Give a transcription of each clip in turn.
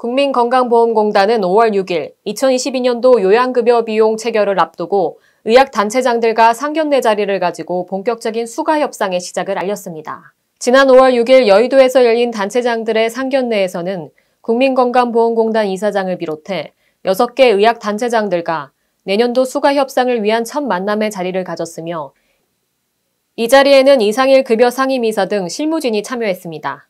국민건강보험공단은 5월 6일 2022년도 요양급여 비용 체결을 앞두고 의학단체장들과 상견례 자리를 가지고 본격적인 수가 협상의 시작을 알렸습니다. 지난 5월 6일 여의도에서 열린 단체장들의 상견례에서는 국민건강보험공단 이사장을 비롯해 6개 의학단체장들과 내년도 수가 협상을 위한 첫 만남의 자리를 가졌으며 이 자리에는 이상일 급여 상임이사 등 실무진이 참여했습니다.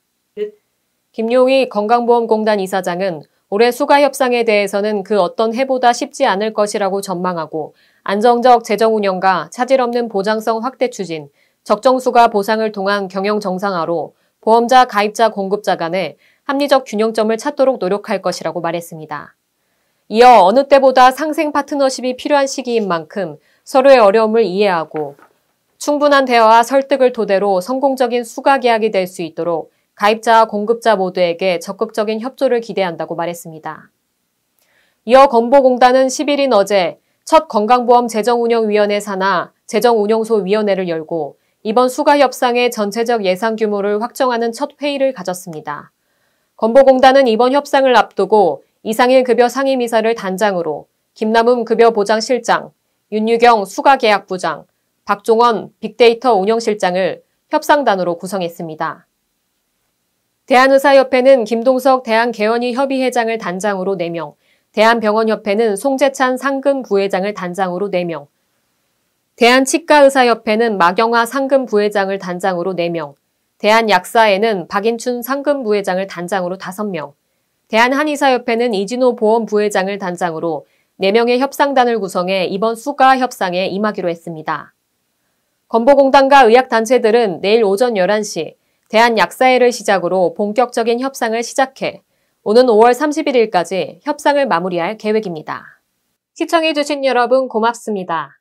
김용희 건강보험공단 이사장은 올해 수가 협상에 대해서는 그 어떤 해보다 쉽지 않을 것이라고 전망하고 안정적 재정 운영과 차질 없는 보장성 확대 추진, 적정수가 보상을 통한 경영 정상화로 보험자 가입자 공급자 간의 합리적 균형점을 찾도록 노력할 것이라고 말했습니다. 이어 어느 때보다 상생 파트너십이 필요한 시기인 만큼 서로의 어려움을 이해하고 충분한 대화와 설득을 토대로 성공적인 수가 계약이 될 수 있도록 가입자와 공급자 모두에게 적극적인 협조를 기대한다고 말했습니다. 이어 건보공단은 11인 어제 첫 건강보험 재정운영위원회 산하 재정운영소위원회를 열고 이번 수가 협상의 전체적 예산 규모를 확정하는 첫 회의를 가졌습니다. 건보공단은 이번 협상을 앞두고 이상일 급여 상임이사를 단장으로 김남음 급여보장실장, 윤유경 수가계약부장, 박종원 빅데이터 운영실장을 협상단으로 구성했습니다. 대한의사협회는 김동석 대한개원이 협의회장을 단장으로 4명, 대한병원협회는 송재찬 상금 부회장을 단장으로 4명, 대한치과의사협회는 마경화 상금 부회장을 단장으로 4명, 대한약사회는 박인춘 상금 부회장을 단장으로 5명, 대한한의사협회는 이진호 보험 부회장을 단장으로 4명의 협상단을 구성해 이번 수가 협상에 임하기로 했습니다. 건보공단과 의약단체들은 내일 오전 11시 대한약사회를 시작으로 본격적인 협상을 시작해 오는 5월 31일까지 협상을 마무리할 계획입니다. 시청해주신 여러분 고맙습니다.